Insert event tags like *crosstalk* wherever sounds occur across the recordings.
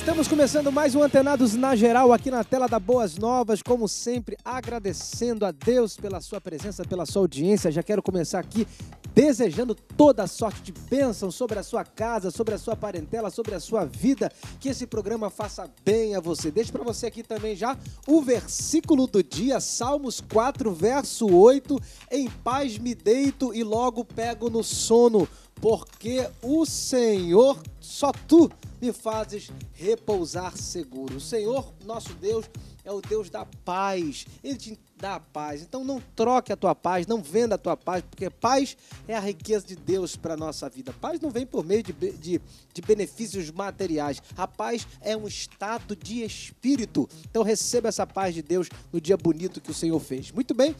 Estamos começando mais um Antenados na Geral aqui na tela da Boas Novas, como sempre, agradecendo a Deus pela sua presença, pela sua audiência. Já quero começar aqui desejando toda sorte de bênção sobre a sua casa, sobre a sua parentela, sobre a sua vida. Que esse programa faça bem a você. Deixo para você aqui também já o versículo do dia, Salmos 4, verso 8. Em paz me deito e logo pego no sono porque o Senhor, só tu me fazes repousar seguro. O Senhor, nosso Deus, é o Deus da paz. Ele te dá a paz. Então não troque a tua paz, não venda a tua paz, porque paz é a riqueza de Deus para a nossa vida. Paz não vem por meio de, de, de, benefícios materiais. A paz é um estado de espírito. Então receba essa paz de Deus no dia bonito que o Senhor fez. Muito bem.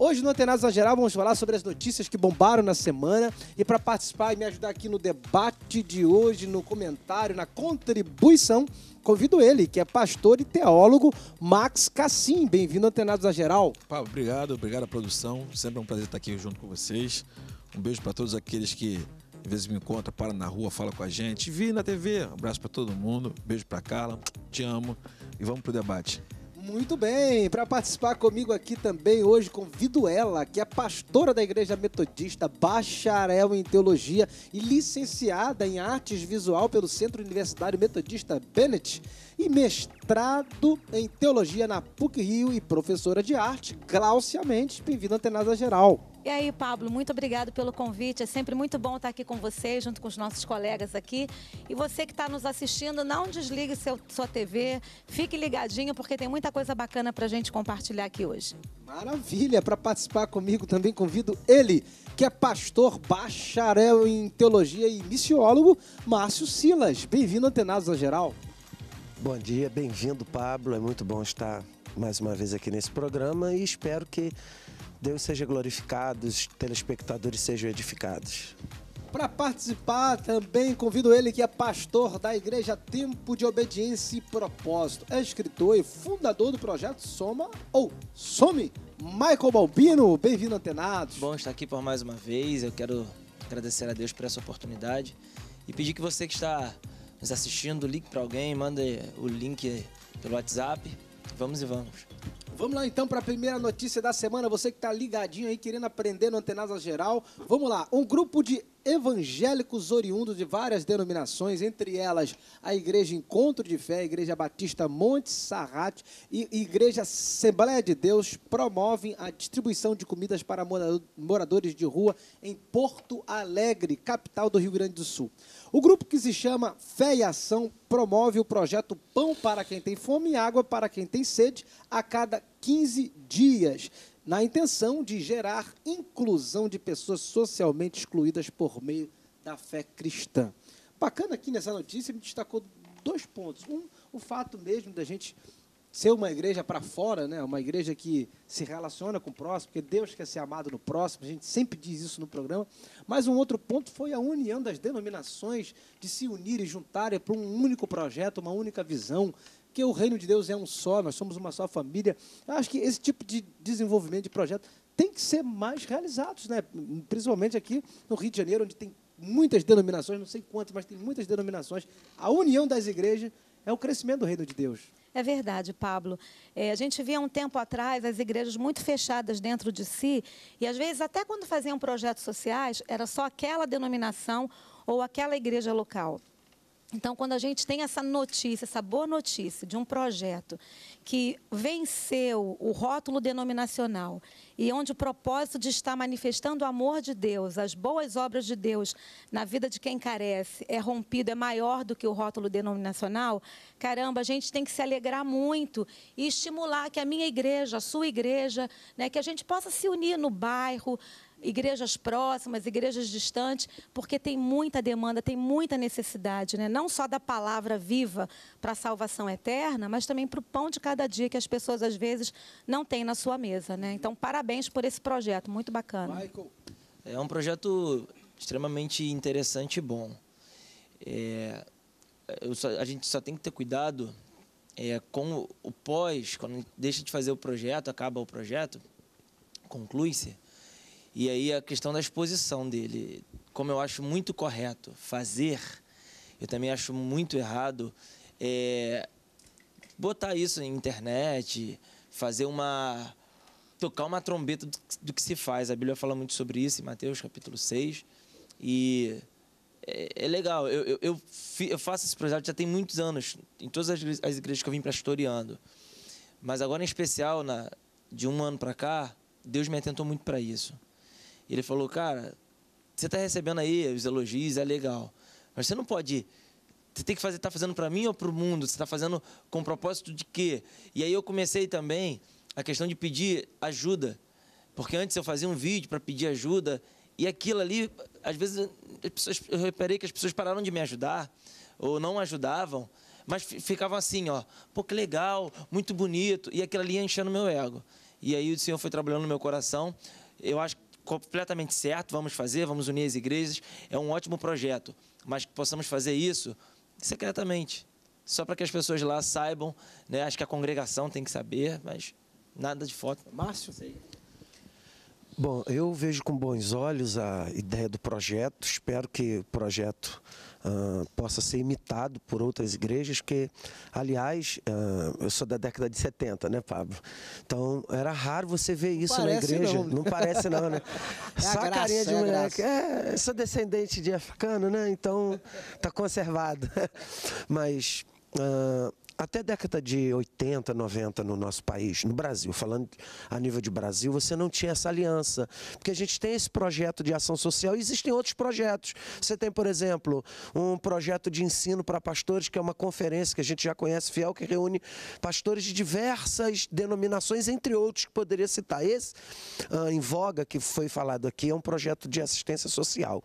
Hoje no Antenados Geral vamos falar sobre as notícias que bombaram na semana e para participar e me ajudar aqui no debate de hoje, no comentário, na contribuição, convido ele, que é pastor e teólogo Max Cassim. Bem-vindo ao Antenados Geral. Pá, obrigado, obrigado à produção. Sempre é um prazer estar aqui junto com vocês. Um beijo para todos aqueles que às vezes me encontra, para na rua, fala com a gente. Vi na TV. Um abraço para todo mundo. Beijo para Carla. Te amo. E vamos pro debate. Muito bem, para participar comigo aqui também hoje convido ela, que é pastora da Igreja Metodista, bacharel em teologia e licenciada em artes visual pelo Centro Universitário Metodista Bennett e mestrado em teologia na PUC Rio e professora de arte, Glaucia Mendes, bem-vinda Antenada Geral. E aí, Pablo, muito obrigado pelo convite. É sempre muito bom estar aqui com você, junto com os nossos colegas aqui. E você que está nos assistindo, não desligue seu, sua TV, fique ligadinho, porque tem muita coisa bacana para a gente compartilhar aqui hoje. Maravilha! Para participar comigo também convido ele, que é pastor, bacharel em teologia e missiólogo, Márcio Silas. Bem-vindo, Antenados da Geral. Bom dia, bem-vindo, Pablo. É muito bom estar mais uma vez aqui nesse programa e espero que Deus seja glorificado, os telespectadores sejam edificados. Para participar, também convido ele, que é pastor da Igreja Tempo de Obediência e Propósito, é escritor e fundador do projeto Soma ou Some, Michael Balbino. Bem-vindo, Antenados. Bom estar aqui por mais uma vez. Eu quero agradecer a Deus por essa oportunidade e pedir que você que está nos assistindo, ligue para alguém, manda o link pelo WhatsApp. Vamos e vamos. Vamos lá então para a primeira notícia da semana. Você que está ligadinho aí, querendo aprender no Antenasa Geral. Vamos lá. Um grupo de evangélicos oriundos de várias denominações, entre elas a Igreja Encontro de Fé, a Igreja Batista Monte Sarrat e Igreja Assembleia de Deus, promovem a distribuição de comidas para moradores de rua em Porto Alegre, capital do Rio Grande do Sul. O grupo que se chama Fé e Ação promove o projeto Pão para quem tem fome e água para quem tem sede a cada 15 dias, na intenção de gerar inclusão de pessoas socialmente excluídas por meio da fé cristã. Bacana aqui nessa notícia, me destacou dois pontos. Um, o fato mesmo da gente ser uma igreja para fora, né? uma igreja que se relaciona com o próximo, porque Deus quer ser amado no próximo, a gente sempre diz isso no programa. Mas um outro ponto foi a união das denominações, de se unir e juntarem para um único projeto, uma única visão, que o reino de Deus é um só, nós somos uma só família. Eu acho que esse tipo de desenvolvimento de projeto tem que ser mais realizados, né? principalmente aqui no Rio de Janeiro, onde tem muitas denominações, não sei quantas, mas tem muitas denominações. A união das igrejas é o crescimento do reino de Deus. É verdade, Pablo. É, a gente via um tempo atrás as igrejas muito fechadas dentro de si, e às vezes, até quando faziam projetos sociais, era só aquela denominação ou aquela igreja local. Então, quando a gente tem essa notícia, essa boa notícia de um projeto que venceu o rótulo denominacional e onde o propósito de estar manifestando o amor de Deus, as boas obras de Deus na vida de quem carece é rompido, é maior do que o rótulo denominacional, caramba, a gente tem que se alegrar muito e estimular que a minha igreja, a sua igreja, né, que a gente possa se unir no bairro, igrejas próximas, igrejas distantes, porque tem muita demanda, tem muita necessidade, né? não só da palavra viva para a salvação eterna, mas também para o pão de cada dia que as pessoas às vezes não têm na sua mesa. Né? Então, parabéns por esse projeto, muito bacana. Michael. É um projeto extremamente interessante e bom. É, só, a gente só tem que ter cuidado é, com o, o pós, quando deixa de fazer o projeto, acaba o projeto, conclui-se, e aí a questão da exposição dele, como eu acho muito correto fazer, eu também acho muito errado é, botar isso na internet, fazer uma. tocar uma trombeta do, do, que se faz. A Bíblia fala muito sobre isso em Mateus capítulo 6. E é, é legal, eu, eu, eu, eu, faço esse projeto já tem muitos anos, em todas as, as igrejas que eu vim pastoreando. Mas agora em especial, na, de um ano para cá, Deus me atentou muito para isso ele falou, cara, você está recebendo aí os elogios, é legal. Mas você não pode. Você tem que fazer, está fazendo para mim ou para o mundo? Você está fazendo com propósito de quê? E aí eu comecei também a questão de pedir ajuda. Porque antes eu fazia um vídeo para pedir ajuda e aquilo ali, às vezes, pessoas, eu reparei que as pessoas pararam de me ajudar ou não ajudavam, mas ficavam assim, ó, pô, que legal, muito bonito, e aquilo ali ia enchendo meu ego. E aí o Senhor foi trabalhando no meu coração. Eu acho que completamente certo, vamos fazer, vamos unir as igrejas, é um ótimo projeto, mas que possamos fazer isso secretamente, só para que as pessoas lá saibam, né? acho que a congregação tem que saber, mas nada de foto. Márcio? Sei. Bom, eu vejo com bons olhos a ideia do projeto, espero que o projeto possa ser imitado por outras igrejas, que, aliás, uh, eu sou da década de 70, né, Pablo? Então, era raro você ver isso na igreja. Não. não, parece não, né? *laughs* É Só a, graça, carinha de é mulher. É, sou descendente de africano, né? Então, tá conservado. *laughs* Mas... Uh, até década de 80, 90 no nosso país, no Brasil, falando a nível de Brasil, você não tinha essa aliança. Porque a gente tem esse projeto de ação social e existem outros projetos. Você tem, por exemplo, um projeto de ensino para pastores, que é uma conferência que a gente já conhece, fiel, que reúne pastores de diversas denominações, entre outros que poderia citar. Esse, uh, em voga, que foi falado aqui, é um projeto de assistência social.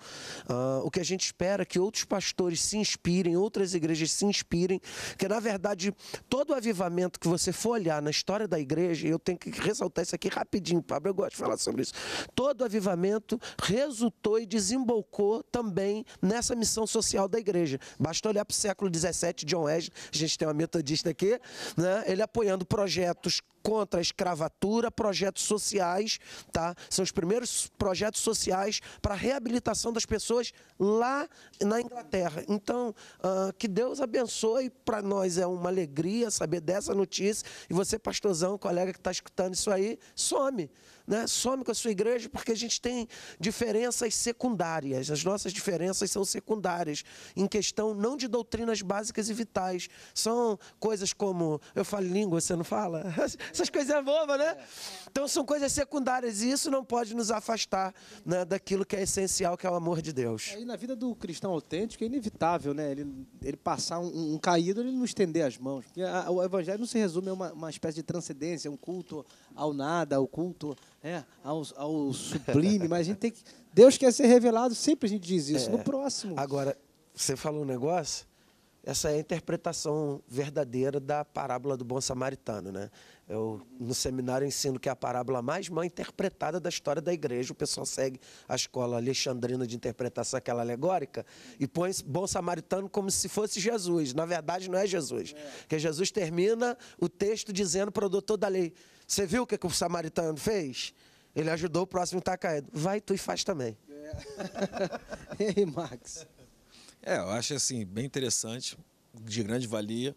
Uh, o que a gente espera é que outros pastores se inspirem, outras igrejas se inspirem, que na verdade pode. Todo avivamento que você for olhar na história da igreja, eu tenho que ressaltar isso aqui rapidinho, Pablo, eu gosto de falar sobre isso. Todo avivamento resultou e desembocou também nessa missão social da igreja. Basta olhar para o século XVII, John Wesley, a gente tem uma metodista aqui, né? ele apoiando projetos contra a escravatura, projetos sociais, tá? São os primeiros projetos sociais para a reabilitação das pessoas lá na Inglaterra. Então, uh, que Deus abençoe. Para nós é uma alegria saber dessa notícia. E você, pastorzão, colega que está escutando isso aí, some né, some com a sua igreja, porque a gente tem diferenças secundárias. As nossas diferenças são secundárias, em questão não de doutrinas básicas e vitais. São coisas como, eu falo língua, você não fala? *laughs* Essas coisas é bobas, né? Então são coisas secundárias e isso não pode nos afastar né, daquilo que é essencial, que é o amor de Deus. É, e na vida do cristão autêntico é inevitável, né? Ele, ele passar um, um caído, ele não estender as mãos. o evangelho não se resume a uma, uma espécie de transcendência, um culto ao nada, o culto é, ao, ao sublime, mas a gente tem que. Deus quer ser revelado, sempre a gente diz isso, é. no próximo. Agora, você falou um negócio, essa é a interpretação verdadeira da parábola do bom samaritano, né? Eu, no seminário, ensino que é a parábola mais mal interpretada da história da igreja. O pessoal segue a escola alexandrina de interpretação, aquela alegórica, e põe bom samaritano como se fosse Jesus. Na verdade, não é Jesus. É. Porque Jesus termina o texto dizendo para o doutor da lei: você viu o que, que o samaritano fez? Ele ajudou o próximo que está caído. Vai tu e faz também. É. *laughs* Ei, Max. É, eu acho assim, bem interessante, de grande valia,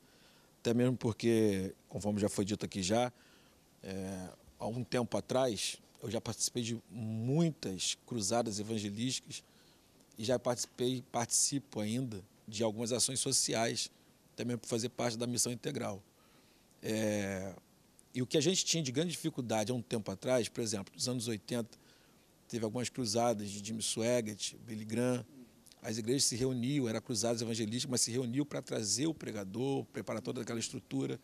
até mesmo porque, conforme já foi dito aqui já, é, há um tempo atrás, eu já participei de muitas cruzadas evangelísticas e já participei, participo ainda de algumas ações sociais, também por fazer parte da missão integral. É, e o que a gente tinha de grande dificuldade há um tempo atrás, por exemplo, nos anos 80, teve algumas cruzadas de Jimmy Swaggart, Billy Graham, as igrejas se reuniam, eram cruzadas evangelísticas, mas se reuniam para trazer o pregador, preparar toda aquela estrutura,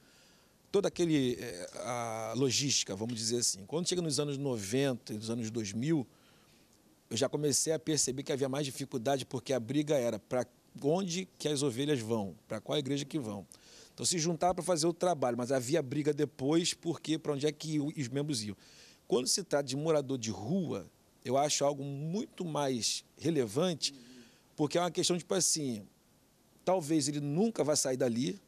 toda aquele, eh, a logística, vamos dizer assim. Quando chega nos anos 90 e nos anos 2000, eu já comecei a perceber que havia mais dificuldade, porque a briga era para onde que as ovelhas vão, para qual igreja que vão. Então se juntava para fazer o trabalho, mas havia briga depois porque para onde é que os membros iam. Quando se trata de morador de rua, eu acho algo muito mais relevante, porque é uma questão tipo assim, talvez ele nunca vá sair dali,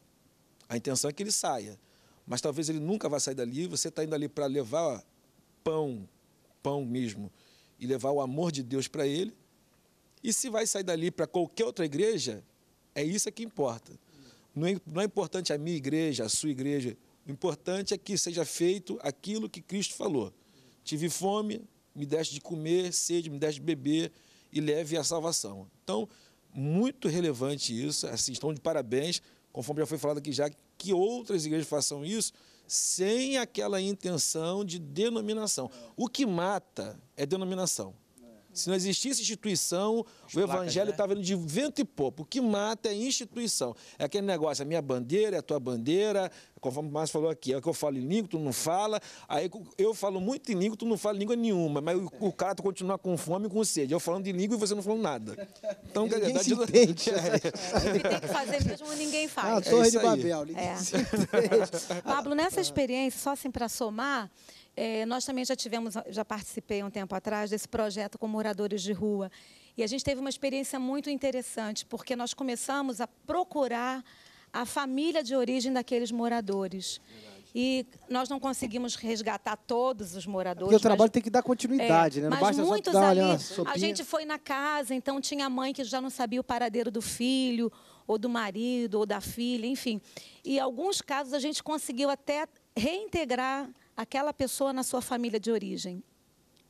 a intenção é que ele saia, mas talvez ele nunca vá sair dali, você está indo ali para levar pão, pão mesmo, e levar o amor de Deus para ele, e se vai sair dali para qualquer outra igreja, é isso que importa. É não é importante a minha igreja, a sua igreja. O importante é que seja feito aquilo que Cristo falou. Tive fome, me deste de comer, sede, me deste de beber e leve a salvação. Então, muito relevante isso, assim, estão de parabéns, conforme já foi falado aqui já, que outras igrejas façam isso sem aquela intenção de denominação. O que mata é denominação. Se não existisse instituição, As o evangelho estava né? Tá indo de vento e popo. O que mata é instituição. É aquele negócio, a minha bandeira, é a tua bandeira, conforme o Márcio falou aqui, é o que eu falo em língua, tu não fala. Aí eu falo muito em língua, tu não fala língua nenhuma, mas o, cara tu continua com fome e com sede. Eu falando de língua e você não falando nada. Então, quer dizer, dá de... entende. *laughs* É. O que tem que fazer mesmo ninguém faz. Ah, a Torre é de Babel. É. Pablo, nessa experiência, só assim para somar, é, nós também já tivemos, já participei um tempo atrás desse projeto com moradores de rua. E a gente teve uma experiência muito interessante, porque nós começamos a procurar a família de origem daqueles moradores. Verdade. E nós não conseguimos resgatar todos os moradores. Porque o trabalho mas, tem que dar continuidade, é, né? Não mas muitos ali, a gente foi na casa, então tinha a mãe que já não sabia o paradeiro do filho, ou do marido, ou da filha, enfim. E alguns casos a gente conseguiu até reintegrar aquela pessoa na sua família de origem.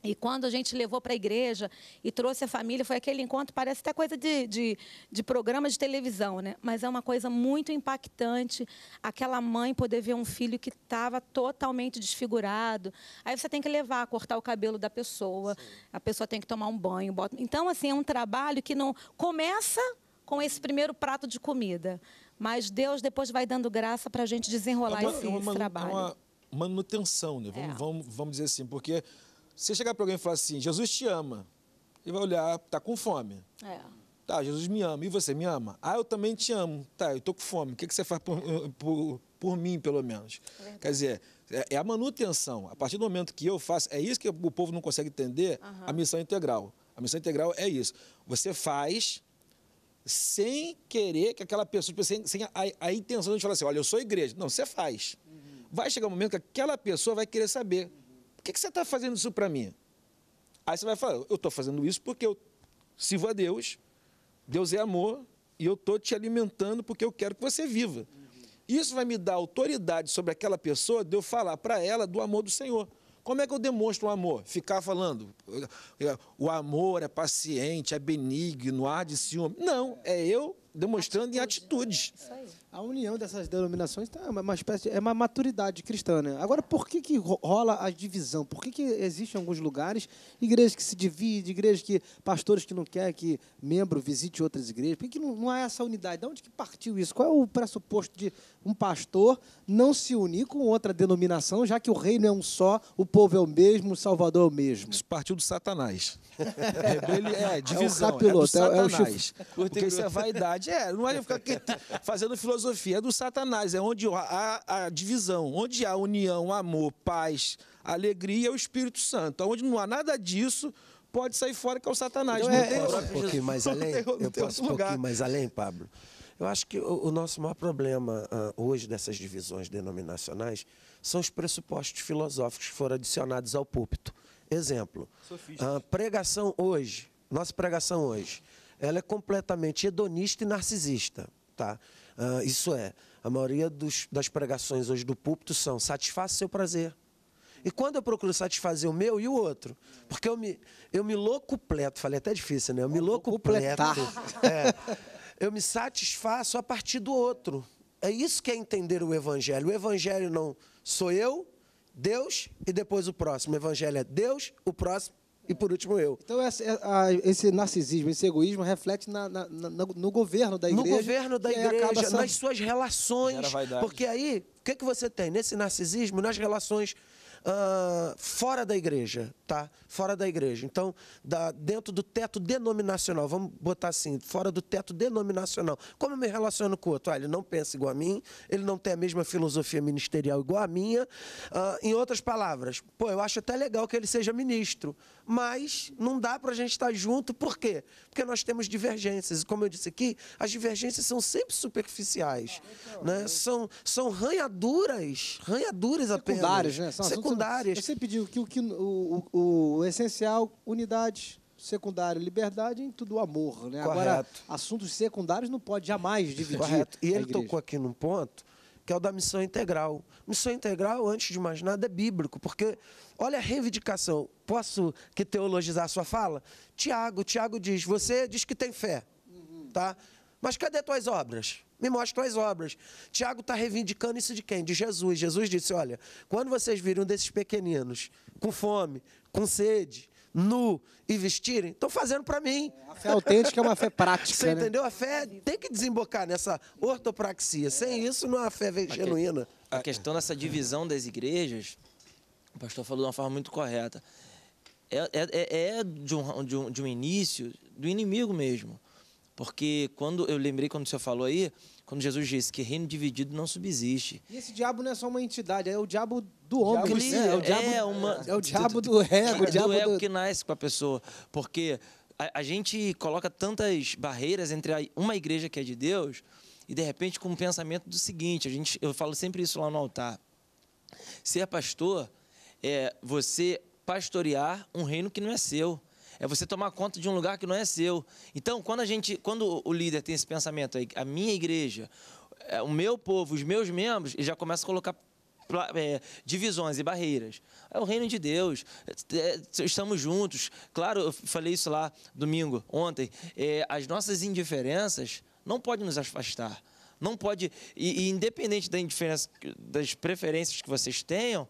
E quando a gente levou para a igreja e trouxe a família, foi aquele encontro, parece até coisa de, de, de, programa de televisão, né? Mas é uma coisa muito impactante aquela mãe poder ver um filho que estava totalmente desfigurado. Aí você tem que levar, cortar o cabelo da pessoa, Sim. a pessoa tem que tomar um banho. Bota... Então, assim, é um trabalho que não começa com esse primeiro prato de comida. Mas Deus depois vai dando graça para a gente desenrolar é uma, esse, uma, esse trabalho. uma manutenção, né? Vamos, é. vamos, vamos dizer assim, porque se chegar para alguém e falar assim, Jesus te ama, ele vai olhar, tá com fome. É. Tá, Jesus me ama, e você me ama? Ah, eu também te amo. Tá, eu tô com fome, o que, que você faz por, por, por mim, pelo menos? Quer dizer, é, é, a manutenção. A partir do momento que eu faço, é isso que o povo não consegue entender, uhum. a missão integral. A missão integral é isso. Você faz sem querer que aquela pessoa, sem, sem a, a intenção de falar assim, olha, eu sou igreja. Não, você faz vai chegar um momento que aquela pessoa vai querer saber: por que, que você está fazendo isso para mim? Aí você vai falar: eu estou fazendo isso porque eu sirvo a Deus, Deus é amor e eu estou te alimentando porque eu quero que você viva. Isso vai me dar autoridade sobre aquela pessoa de eu falar para ela do amor do Senhor. Como é que eu demonstro o amor? Ficar falando, o amor é paciente, é benigno, arde ciúme. Não, é eu demonstrando atitude, em atitudes. É, isso aí a união dessas denominações tá é uma espécie de, é uma maturidade cristã. Né? Agora, por que, que rola a divisão? Por que, que existem alguns lugares igrejas que se dividem, igrejas que pastores que não querem que membro visite outras igrejas? Por que, que não, não há essa unidade? De onde que partiu isso? Qual é o pressuposto de um pastor não se unir com outra denominação, já que o reino é um só, o povo é o mesmo, o Salvador é o mesmo? Isso partiu do Satanás. *laughs* é, é, é divisão, é, o capiloto, é, do Satanás. É o Porque isso é vaidade. É, não vai *laughs* ficar fazendo filosofia filosofia é do Satanás, é onde há a divisão, onde há união, amor, paz, alegria, é o Espírito Santo. Onde não há nada disso, pode sair fora que é o Satanás. Então não é, tem eu é, posso um pouquinho mais além, eu posso um pouquinho mais além, Pablo. Eu acho que o, o nosso maior problema uh, hoje dessas divisões denominacionais são os pressupostos filosóficos que foram adicionados ao púlpito. Exemplo, uh, pregação hoje, nossa pregação hoje, ela é completamente hedonista e narcisista. Tá? Uh, isso é, a maioria dos, das pregações hoje do púlpito são satisfaça seu prazer. E quando eu procuro satisfazer o meu e o outro? Porque eu me, eu me locupleto, falei até difícil, né? Eu me locupleto. É, eu me satisfaço a partir do outro. É isso que é entender o evangelho. O evangelho não sou eu, Deus e depois o próximo. O evangelho é Deus, o próximo e por último eu. Então é, esse narcisismo, esse egoísmo reflete na, na, na, no governo da igreja. No governo da é, igreja, sendo... nas suas relações. Porque aí, o que, é que você tem? Nesse narcisismo, nas relações uh, fora da igreja, tá? Fora da igreja. Então, da, dentro do teto denominacional, vamos botar assim, fora do teto denominacional. Como eu me relaciono com o outro? Ah, ele não pensa igual a mim, ele não tem a mesma filosofia ministerial igual a minha. Uh, em outras palavras, pô, eu acho até legal que ele seja ministro, mas não dá para a gente estar junto, por quê? Porque nós temos divergências. E como eu disse aqui, as divergências são sempre superficiais, é, então, né? São, são ranhaduras, ranhaduras apenas. Secundárias, né? secundárias. Você pediu que, o, o, o essencial, unidade, secundário liberdade em tudo amor. Né? Correto. Agora, assuntos secundários não pode jamais dividir. Correto. E ele tocou aqui num ponto que é o da missão integral. Missão integral, antes de mais nada, é bíblico, porque olha a reivindicação. Posso que teologizar a sua fala? Tiago, Tiago diz: você diz que tem fé, uhum. tá? Mas cadê tuas obras? me mostra as obras. Tiago está reivindicando isso de quem? De Jesus. Jesus disse: Olha, quando vocês viram desses pequeninos com fome, com sede, nu e vestirem, estão fazendo para mim. a fé autêntica é uma fé prática. Você né? entendeu? A fé tem que desembocar nessa ortopraxia. Sem isso, não é fé genuína. a questão dessa divisão das igrejas, o pastor falou de uma forma muito correta. É, é, é, é de, um, de, um, de um início do inimigo mesmo. Porque quando eu lembrei quando o senhor falou aí, quando Jesus disse que reino dividido não subsiste. E esse diabo não é só uma entidade, é o diabo do homem. Diabo, né? é, o é diabo, é, uma, é o diabo do ego. É o *laughs* diabo do ego do... que nasce com a pessoa. Porque a, a, gente coloca tantas barreiras entre a, uma igreja que é de Deus e, de repente, com o um pensamento do seguinte, a gente, eu falo sempre isso lá no altar. Ser pastor é você pastorear um reino que não é seu é você tomar conta de um lugar que não é seu. Então, quando a gente, quando o líder tem esse pensamento, a minha igreja, é, o meu povo, os meus membros, ele já começa a colocar é, divisões e barreiras. É o reino de Deus, é, estamos juntos. Claro, eu falei isso lá domingo, ontem. as nossas indiferenças não podem nos afastar. Não pode, e, e independente da indiferença, das preferências que vocês tenham,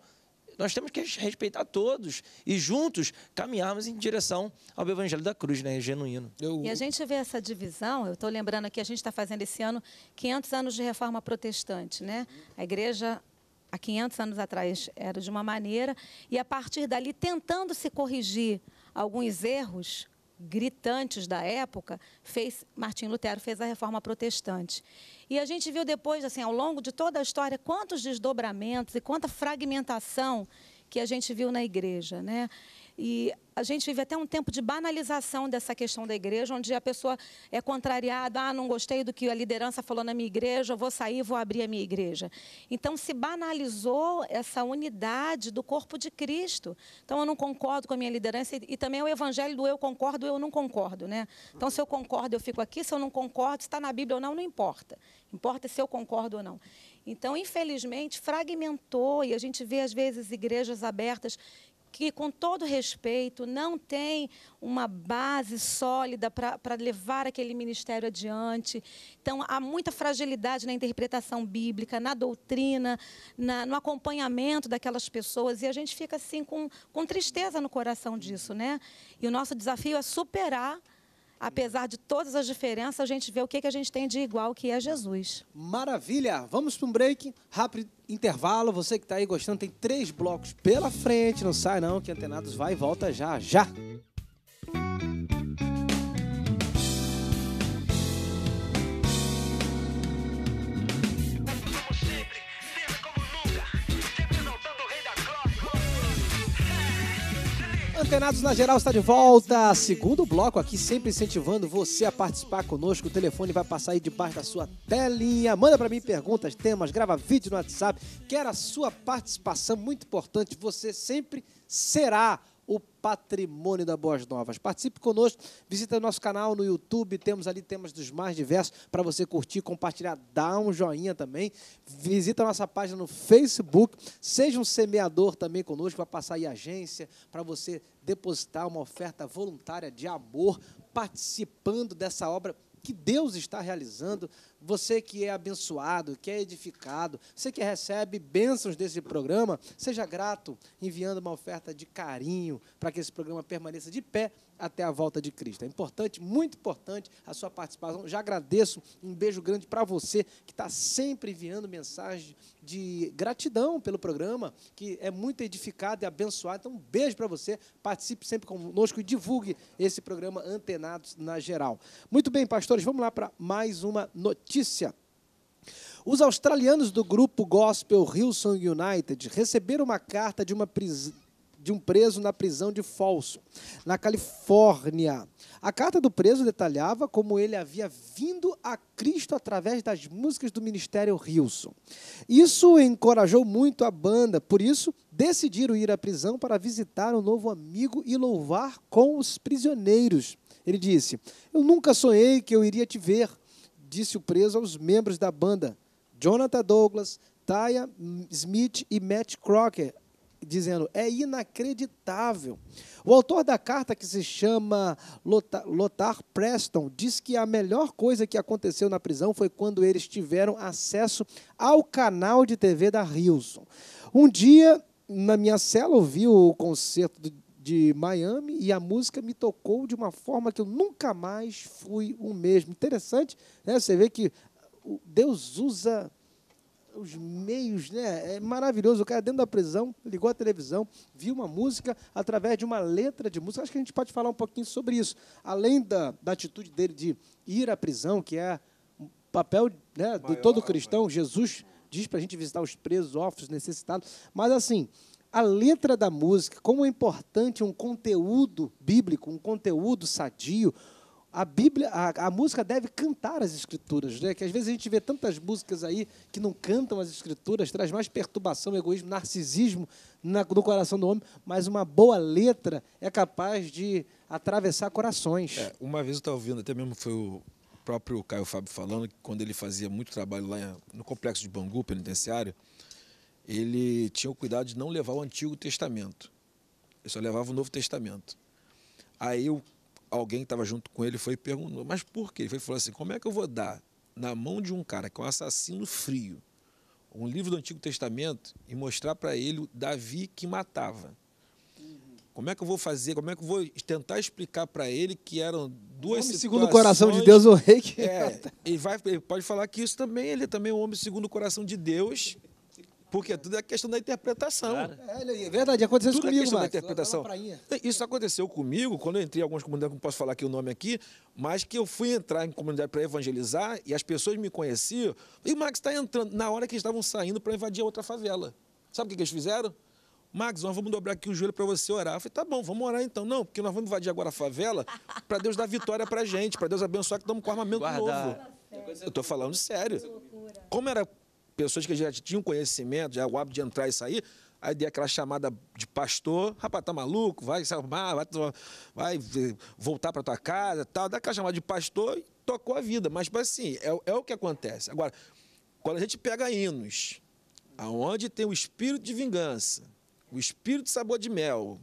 nós temos que respeitar todos e juntos caminharmos em direção ao Evangelho da Cruz, né? É genuíno. Eu... E a gente vê essa divisão, eu estou lembrando aqui, a gente está fazendo esse ano 500 anos de reforma protestante, né? A igreja há 500 anos atrás era de uma maneira, e a partir dali tentando se corrigir alguns erros, gritantes da época, fez Martim Lutero fez a reforma protestante. E a gente viu depois, assim, ao longo de toda a história, quantos desdobramentos e quanta fragmentação que a gente viu na igreja, né? E a gente vive até um tempo de banalização dessa questão da igreja, onde a pessoa é contrariada, ah, não gostei do que a liderança falou na minha igreja, vou sair, vou abrir a minha igreja. Então se banalizou essa unidade do corpo de Cristo. Então eu não concordo com a minha liderança e, também é o evangelho do eu concordo, eu não concordo, né? Então se eu concordo, eu fico aqui, se eu não concordo, se está na Bíblia ou não, não importa. Importa se eu concordo ou não. Então, infelizmente, fragmentou e a gente vê às vezes igrejas abertas que, com todo respeito, não tem uma base sólida para levar aquele ministério adiante. Então, há muita fragilidade na interpretação bíblica, na doutrina, na, no acompanhamento daquelas pessoas, e a gente fica assim com, com tristeza no coração disso, né? E o nosso desafio é superar. Apesar de todas as diferenças, a gente vê o que, que a gente tem de igual, que é Jesus. Maravilha! Vamos para um break. Rápido, intervalo. Você que está aí gostando, tem três blocos pela frente. Não sai não, que Antenados vai e volta já, já. Antenados na Geral está de volta. Segundo bloco aqui, sempre incentivando você a participar conosco. O telefone vai passar aí debaixo da sua telinha. Manda para mim perguntas, temas, grava vídeo no WhatsApp. Quero a sua participação, muito importante. Você sempre será o patrimônio da Boas Novas. Participe conosco, visita nosso canal no YouTube, temos ali temas dos mais diversos para você curtir, compartilhar, dar um joinha também. Visita nossa página no Facebook, seja um semeador também conosco, vai passar aí agência para você depositar uma oferta voluntária de amor participando dessa obra que Deus está realizando, você que é abençoado, que é edificado, você que recebe bênçãos desse programa, seja grato enviando uma oferta de carinho para que esse programa permaneça de pé até a volta de Cristo. É importante, muito importante a sua participação. Já agradeço, um beijo grande para você que está sempre enviando mensagem de gratidão pelo programa, que é muito edificado e abençoado. Então, um beijo para você. Participe sempre conosco e divulgue esse programa Antenados na Geral. Muito bem, pastores, vamos lá para mais uma notícia. Os australianos do grupo gospel Hillsong United receberam uma carta de uma prisão de um preso na prisão de falso, na Califórnia. A carta do preso detalhava como ele havia vindo a Cristo através das músicas do Ministério Hilson. Isso encorajou muito a banda, por isso decidiram ir à prisão para visitar um novo amigo e louvar com os prisioneiros. Ele disse: Eu nunca sonhei que eu iria te ver, disse o preso aos membros da banda, Jonathan Douglas, Taya Smith e Matt Crocker, dizendo: é inacreditável. O autor da carta, que se chama Lothar Preston, diz que a melhor coisa que aconteceu na prisão foi quando eles tiveram acesso ao canal de TV da Hilson. Um dia, na minha cela, ouvi o concerto de Miami e a música me tocou de uma forma que eu nunca mais fui o mesmo. Interessante, né? Você vê que Deus usa os meios, né? É maravilhoso. O cara dentro da prisão ligou a televisão, viu uma música através de uma letra de música. Acho que a gente pode falar um pouquinho sobre isso. Além da, da atitude dele de ir à prisão, que é o papel né, de todo né? cristão, Jesus diz para a gente visitar os presos, órfãos, necessitados. Mas assim, a letra da música, como é importante um conteúdo bíblico, um conteúdo sadio, a Bíblia, a, a, música deve cantar as escrituras, né? Que às vezes a gente vê tantas músicas aí que não cantam as escrituras, traz mais perturbação, egoísmo, narcisismo na, no coração do homem, mas uma boa letra é capaz de atravessar corações. É, uma vez eu estava ouvindo, até mesmo foi o próprio Caio Fábio falando, que quando ele fazia muito trabalho lá no complexo de Bangu, penitenciário, ele tinha o cuidado de não levar o Antigo Testamento. Ele só levava o Novo Testamento. Aí o alguém que estava junto com ele foi e perguntou, mas por quê? Ele falou assim, como é que eu vou dar na mão de um cara que é um assassino frio um livro do Antigo Testamento e mostrar para ele o Davi que matava? Como é que eu vou fazer? Como é que eu vou tentar explicar para ele que eram duas homem segundo o coração de Deus, o rei que é, ele vai, ele pode falar que isso também ele é também é um homem segundo o coração de Deus porque tudo é questão da interpretação. Claro. É, é verdade, aconteceu tudo isso é comigo, é questão da interpretação. Isso aconteceu comigo quando eu entrei em algumas comunidades, não posso falar aqui o nome aqui, mas que eu fui entrar em comunidade para evangelizar e as pessoas me conheciam. E o Max está entrando na hora que eles estavam saindo para invadir outra favela. Sabe o que, que eles fizeram? Max, nós vamos dobrar aqui o joelho para você orar. Eu falei, tá bom, vamos orar então. Não, porque nós vamos invadir agora a favela para Deus dar vitória para gente, para Deus abençoar que estamos com armamento Guardar. novo. Eu estou falando sério. Como era pessoas que já tinham conhecimento, já o hábito de entrar e sair, aí dei aquela chamada de pastor, rapaz, tá maluco, vai se arrumar, vai, vai voltar para tua casa, tal, dá aquela chamada de pastor e tocou a vida. Mas, assim, é, é o que acontece. Agora, quando a gente pega hinos, aonde tem o espírito de vingança, o espírito de sabor de mel,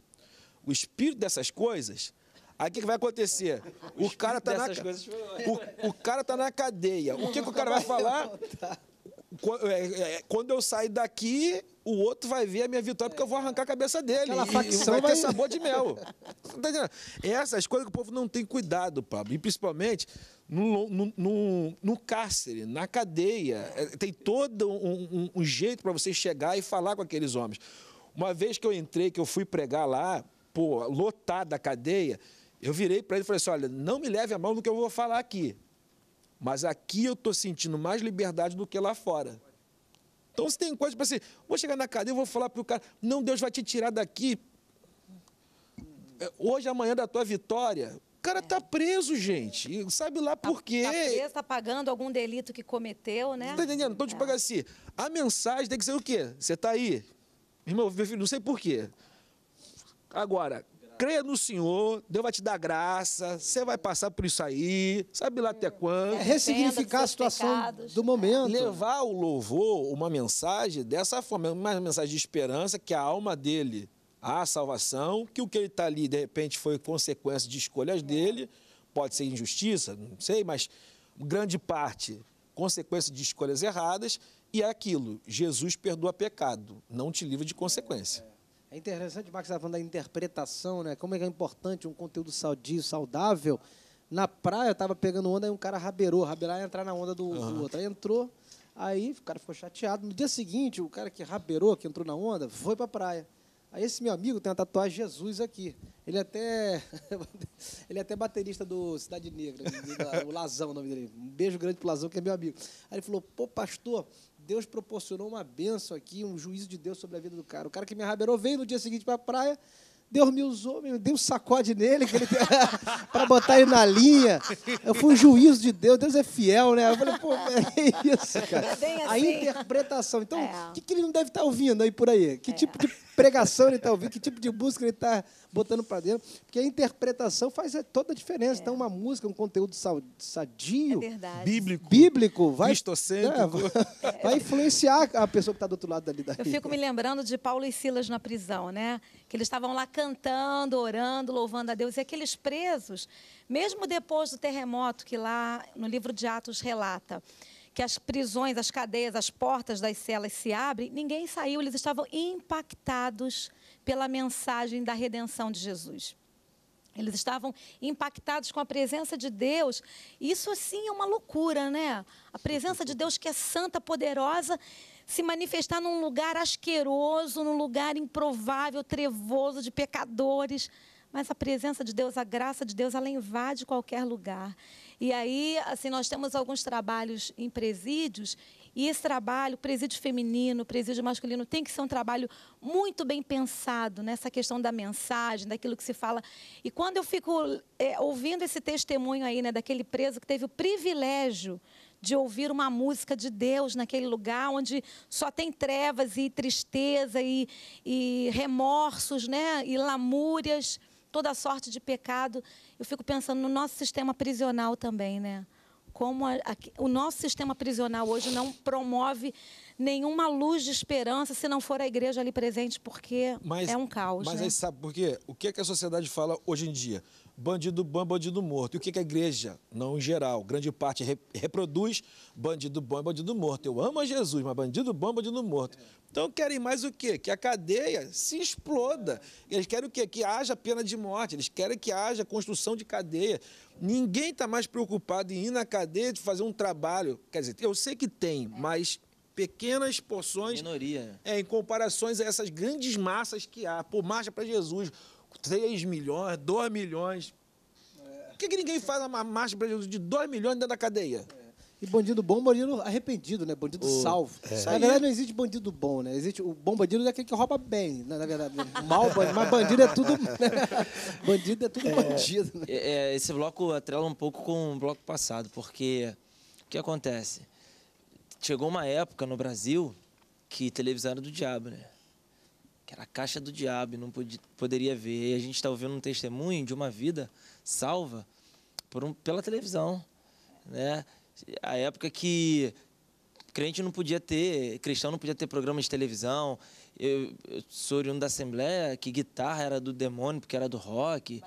o espírito dessas coisas, Aí o que, que, vai acontecer? *laughs* O, o cara, tá na, coisas... o, o, cara tá na cadeia. O que, que o cara vai *laughs* falar? É, é, é, quando eu sair daqui, o outro vai ver a minha vitória porque eu vou arrancar a cabeça dele. Aquela facção vai, vai ter sabor de mel. Tá Essas coisas que o povo não tem cuidado, Pablo. E principalmente no, no, no, no cárcere, na cadeia. Tem todo um, um, um jeito para você chegar e falar com aqueles homens. Uma vez que eu entrei, que eu fui pregar lá, pô, lotada a cadeia, eu virei para ele e falei assim: olha, não me leve a mão no que eu vou falar aqui mas aqui eu estou sentindo mais liberdade do que lá fora. Então, se tem coisa para tipo assim, ser. vou chegar na cadeia, e vou falar para o cara, não, Deus vai te tirar daqui. É, hoje, amanhã da tua vitória, o cara tá preso, gente. Sabe lá por tá, tá quê? Está preso, tá pagando algum delito que cometeu, né? Tá entendendo? Então, tipo é. assim, a mensagem tem que ser o quê? Você tá aí. Irmão, meu filho, não sei por quê. Agora, Creia no Senhor, Deus vai te dar graça, você vai passar por isso aí, sabe lá até é. quando. É ressignificar a situação do momento. Levar o louvor, uma mensagem dessa forma, uma mensagem de esperança, que a alma dele há salvação, que o que ele está ali, de repente, foi consequência de escolhas é. dele, pode ser injustiça, não sei, mas grande parte consequência de escolhas erradas, e é aquilo, Jesus perdoa pecado, não te livra de consequência. É. É interessante, Max, está falando da interpretação, né? Como é que é importante um conteúdo saudio, saudável. Na praia, eu estava pegando onda, e um cara rabeirou. Rabeirar ia entrar na onda do, uhum. do outro. Aí entrou, aí o cara ficou chateado. No dia seguinte, o cara que rabeirou, que entrou na onda, foi para a praia. Aí esse meu amigo tem uma tatuagem Jesus aqui. Ele é até *laughs* ele é até baterista do Cidade Negra, o Lazão, o nome dele. Um beijo grande pro Lazão, que é meu amigo. Aí ele falou: "Pô, pastor, Deus proporcionou uma benção aqui, um juízo de Deus sobre a vida do cara. O cara que me arraberou veio no dia seguinte para a praia, Deus me usou, me deu um sacode nele *laughs* para botar ele na linha. Eu fui um juízo de Deus, Deus é fiel, né? Eu falei, pô, é isso, é cara. É assim. A interpretação. Então, o é. que, que, ele não deve estar tá ouvindo aí por aí? Que é. tipo de pregação ele está ouvindo, que tipo de música ele está botando para dentro. Porque a interpretação faz toda a diferença. É. Então, uma música, um conteúdo sadio, é bíblico, bíblico, vai, né, *laughs* vai influenciar a pessoa que está do outro lado dali. Daí. Eu fico me lembrando de Paulo e Silas na prisão, né? Que eles estavam lá cantando, orando, louvando a Deus. E aqueles presos, mesmo depois do terremoto que lá no livro de Atos relata, que as prisões, as cadeias, as portas das celas se abrem, ninguém saiu, eles estavam impactados pela mensagem da redenção de Jesus. Eles estavam impactados com a presença de Deus. Isso, assim, é uma loucura, né? A presença de Deus, que é santa, poderosa, se manifestar num lugar asqueroso, num lugar improvável, trevoso, de pecadores. Mas a presença de Deus, a graça de Deus, ela invade qualquer lugar. E aí, assim, nós temos alguns trabalhos em presídios e esse trabalho, presídio feminino, presídio masculino, tem que ser um trabalho muito bem pensado nessa questão da mensagem, daquilo que se fala. E quando eu fico é, ouvindo esse testemunho aí, né, daquele preso que teve o privilégio de ouvir uma música de Deus naquele lugar onde só tem trevas e tristeza e, e remorsos, né, e lamúrias toda sorte de pecado. Eu fico pensando no nosso sistema prisional também, né? Como a, a, o nosso sistema prisional hoje não promove nenhuma luz de esperança se não for a igreja ali presente, porque mas, é um caos. Mas né? aí sabe por quê? O que, é que a sociedade fala hoje em dia? Bandido bom, bandido morto. E o que, é que a igreja, não em geral, grande parte re, reproduz? Bandido bom bandido morto. Eu amo a Jesus, mas bandido bom, bandido morto. Então querem mais o quê? Que a cadeia se exploda. Eles querem o quê? Que haja pena de morte, eles querem que haja construção de cadeia. Ninguém está mais preocupado em ir na cadeia de fazer um trabalho. Quer dizer, eu sei que tem, mas pequenas porções. Minoria. É, em comparações a essas grandes massas que há. Pô, marcha para Jesus, 3 milhões, 2 milhões. É. Por que, que ninguém faz uma marcha para Jesus de 2 milhões dentro da cadeia? É. E bandido bom, bandido arrependido, né? Bandido o... salvo. É. Na verdade, não existe bandido bom, né? Existe o bom bandido é aquele que rouba bem, né? na verdade. Mal bandido, mas bandido é tudo. *laughs* Né? bandido é tudo é, bandido. Né? É, é, esse bloco atrela um pouco com o bloco passado, porque o que acontece? Chegou uma época no Brasil que televisão era do diabo, né? Que era a caixa do diabo, não podia, poderia ver. E a gente está ouvindo um testemunho de uma vida salva por um, pela televisão, né? a época que crente não podia ter, cristão não podia ter programa de televisão. Eu, eu sou oriundo da Assembleia, que guitarra era do demônio, porque era do rock,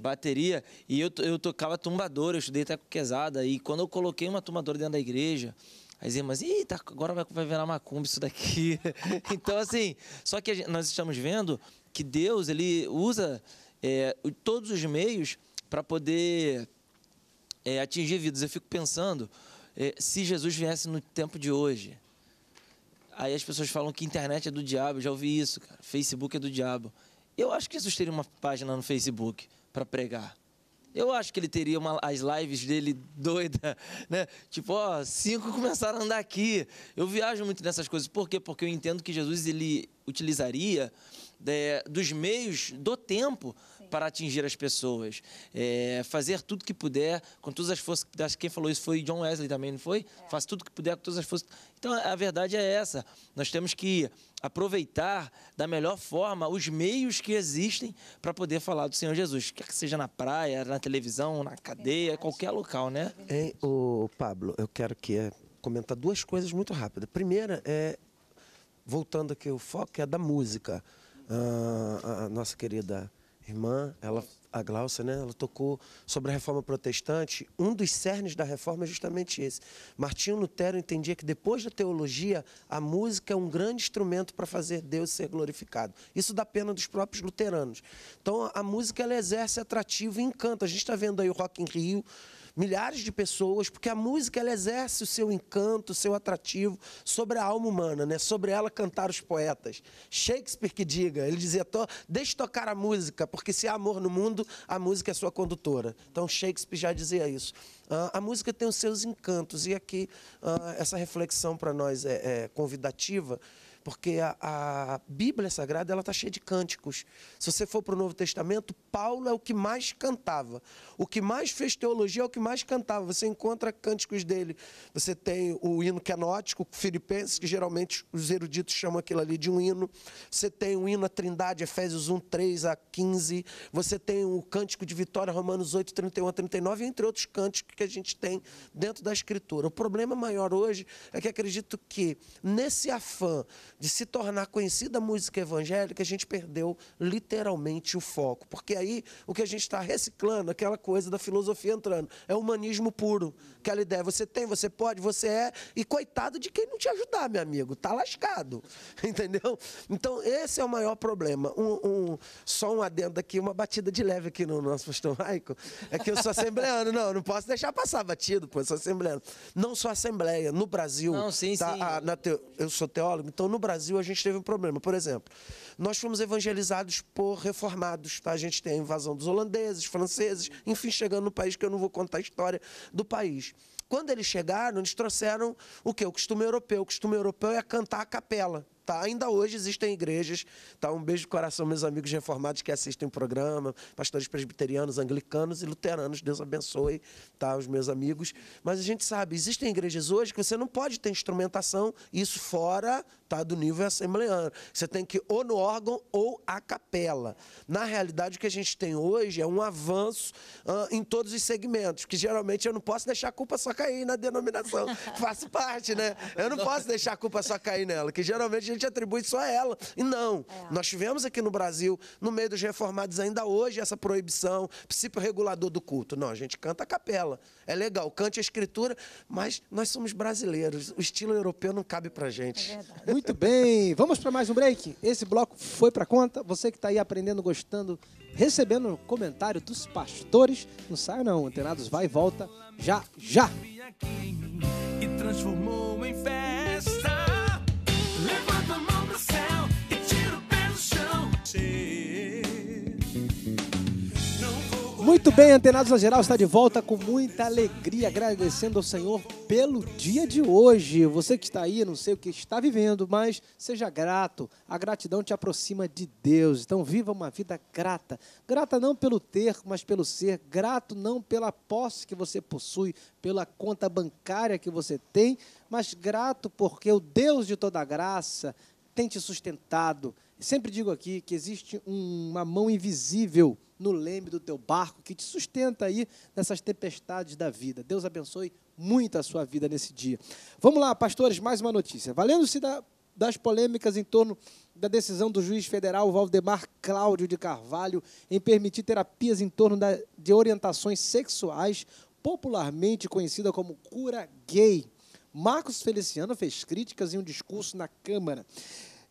bateria. bateria. E eu, eu tocava tumbadora, eu estudei até com pesada. E quando eu coloquei uma tumbadora dentro da igreja, as irmãs, ih, tá, agora vai, vai virar macumba isso daqui. *laughs* então, assim, só que gente, nós estamos vendo que Deus, ele usa é, todos os meios para poder é, atingir vidas. Eu fico pensando, é, se Jesus viesse no tempo de hoje, aí as pessoas falam que internet é do diabo, já ouvi isso, cara. Facebook é do diabo. Eu acho que Jesus teria uma página no Facebook para pregar. Eu acho que ele teria uma, as lives dele *laughs* doida, né? Tipo, ó, cinco começaram a andar aqui. Eu viajo muito nessas coisas. Por quê? Porque eu entendo que Jesus ele utilizaria é, dos meios do tempo para atingir as pessoas. É, fazer tudo que puder, com todas as forças. Acho que quem falou isso foi John Wesley também, não foi? É. Faça tudo que puder com todas as forças. Então a verdade é essa. Nós temos que aproveitar da melhor forma os meios que existem para poder falar do Senhor Jesus, quer que seja na praia, na televisão, na cadeia, qualquer local, né? Ei, o Pablo, eu quero que é, comentar duas coisas muito rápidas. primeira é voltando aqui o foco é da música. Ah, a nossa querida irmã, ela, a Glaucia, né, ela tocou sobre a reforma protestante. Um dos cernes da reforma é justamente esse. Martinho Lutero entendia que depois da teologia, a música é um grande instrumento para fazer Deus ser glorificado. Isso dá pena dos próprios luteranos. Então a música ela exerce atrativo e encanto. A gente está vendo aí o Rock in Rio, milhares de pessoas, porque a música ela exerce o seu encanto, o seu atrativo sobre a alma humana, né? Sobre ela cantar os poetas. Shakespeare que diga, ele dizia: deixe tocar a música, porque se há amor no mundo, a música é sua condutora. Então Shakespeare já dizia isso. Uh, a música tem os seus encantos e aqui uh, essa reflexão para nós é, é convidativa porque a, a Bíblia Sagrada ela está cheia de cânticos. Se você for para o Novo Testamento, Paulo é o que mais cantava. O que mais fez teologia é o que mais cantava. Você encontra cânticos dele. Você tem o hino canótico, Filipenses, que geralmente os eruditos chamam aquilo ali de um hino. Você tem o hino à Trindade, Efésios 1, 3 a 15. Você tem o cântico de vitória, Romanos 8, 31 a 39, entre outros cânticos que a gente tem dentro da Escritura. O problema maior hoje é que acredito que nesse afã de se tornar conhecida música evangélica, a gente perdeu literalmente o foco. Porque aí o que a gente está reciclando, aquela coisa da filosofia entrando, é humanismo puro. Aquela ideia, você tem, você pode, você é, e coitado de quem não te ajudar, meu amigo, tá lascado. *laughs* Entendeu? Então, esse é o maior problema. Um, um só um adendo aqui, uma batida de leve aqui no nosso pastor Michael, é que eu sou assembleano, não, não posso deixar passar batido, pô, eu sou assembleano. Não sou assembleia, no Brasil, não, sim, tá, sim. Ah, a, te, eu sou teólogo, então no Brasil Brasil a gente teve um problema. Por exemplo, nós fomos evangelizados por reformados, tá? A gente tem a invasão dos holandeses, franceses, enfim, chegando no país que eu não vou contar a história do país. Quando eles chegaram, eles trouxeram o que O costume europeu. O costume europeu é cantar a capela. Tá? Ainda hoje existem igrejas, tá? Um beijo de coração, meus amigos reformados que assistem o programa, pastores presbiterianos, anglicanos e luteranos, Deus abençoe, tá? Os meus amigos. Mas a gente sabe, existem igrejas hoje que você não pode ter instrumentação, isso fora tá, do nível assembleano. Você tem que ou no órgão ou a capela. Na realidade, o que a gente tem hoje é um avanço uh, em todos os segmentos, que geralmente eu não posso deixar a culpa só cair na denominação. *laughs* Faço parte, né? Eu não posso deixar a culpa só cair nela, que geralmente a gente gente atribui só a ela. E não, é. nós tivemos aqui no Brasil, no meio dos reformados ainda hoje, essa proibição, princípio regulador do culto. Não, a gente canta a capela. É legal, cante a escritura, mas nós somos brasileiros. O estilo europeu não cabe pra gente. É Muito bem, vamos para mais um break. Esse bloco foi para conta. Você que está aí aprendendo, gostando, recebendo comentário dos pastores. Não sai não, Antenados vai e volta já já. E transformou em festa. Muito bem, Antenados na Geral está de volta com muita alegria, agradecendo ao Senhor pelo dia de hoje. Você que está aí, não sei o que está vivendo, mas seja grato. A gratidão te aproxima de Deus. Então viva uma vida grata. Grata não pelo ter, mas pelo ser. Grato não pela posse que você possui, pela conta bancária que você tem, mas grato porque o Deus de toda graça tem te sustentado. Sempre digo aqui que existe uma mão invisível no leme do teu barco, que te sustenta aí nessas tempestades da vida. Deus abençoe muito a sua vida nesse dia. Vamos lá, pastores, mais uma notícia. Valendo-se da, das polêmicas em torno da decisão do juiz federal Valdemar Cláudio de Carvalho em permitir terapias em torno da, de orientações sexuais, popularmente conhecida como cura gay. Marcos Feliciano fez críticas em um discurso na Câmara.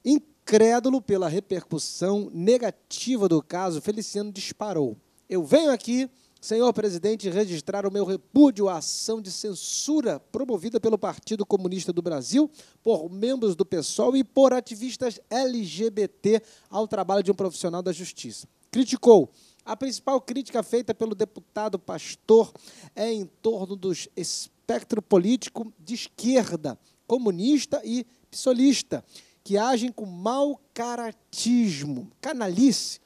Em Incrédulo pela repercussão negativa do caso, Feliciano disparou. Eu venho aqui, senhor presidente, registrar o meu repúdio à ação de censura promovida pelo Partido Comunista do Brasil, por membros do PSOL e por ativistas LGBT ao trabalho de um profissional da justiça. Criticou a principal crítica feita pelo deputado Pastor é em torno do espectro político de esquerda, comunista e psolista, que agem com mau caratismo, canalice,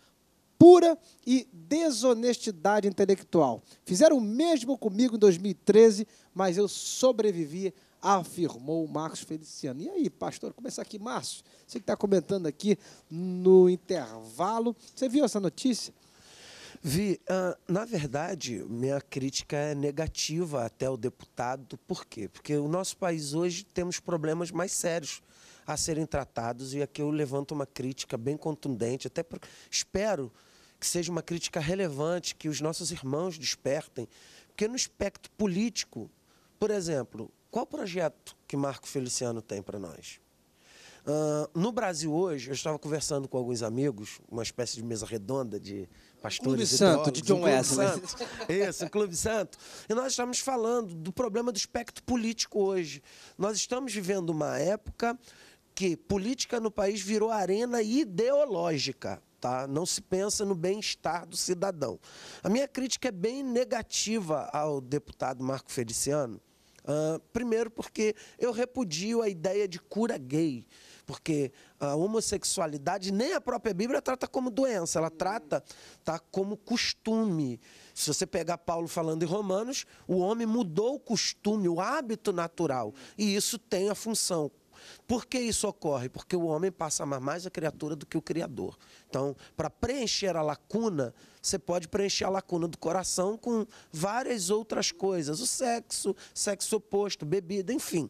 pura e desonestidade intelectual. Fizeram o mesmo comigo em 2013, mas eu sobrevivi, afirmou o Marcos Feliciano. E aí, pastor, começar aqui, Márcio, você que está comentando aqui no intervalo, você viu essa notícia? Vi, uh, na verdade, minha crítica é negativa até o deputado, por quê? Porque o nosso país hoje temos problemas mais sérios a serem tratados. E aqui eu levanto uma crítica bem contundente, até porque espero que seja uma crítica relevante, que os nossos irmãos despertem. Porque no espectro político, por exemplo, qual projeto que Marco Feliciano tem para nós? Uh, no Brasil hoje, eu estava conversando com alguns amigos, uma espécie de mesa redonda de pastores Clube Santo, de John né? Santo. Isso, um Clube Santo. E nós estamos falando do problema do espectro político hoje. Nós estamos vivendo uma época que política no país virou arena ideológica. Tá? Não se pensa no bem-estar do cidadão. A minha crítica é bem negativa ao deputado Marco Feliciano. Uh, primeiro, porque eu repudio a ideia de cura gay, porque a homossexualidade nem a própria Bíblia trata como doença, ela trata tá, como costume. Se você pegar Paulo falando em Romanos, o homem mudou o costume, o hábito natural, e isso tem a função por que isso ocorre? Porque o homem passa a amar mais a criatura do que o Criador. Então, para preencher a lacuna você pode preencher a lacuna do coração com várias outras coisas, o sexo, sexo oposto, bebida, enfim.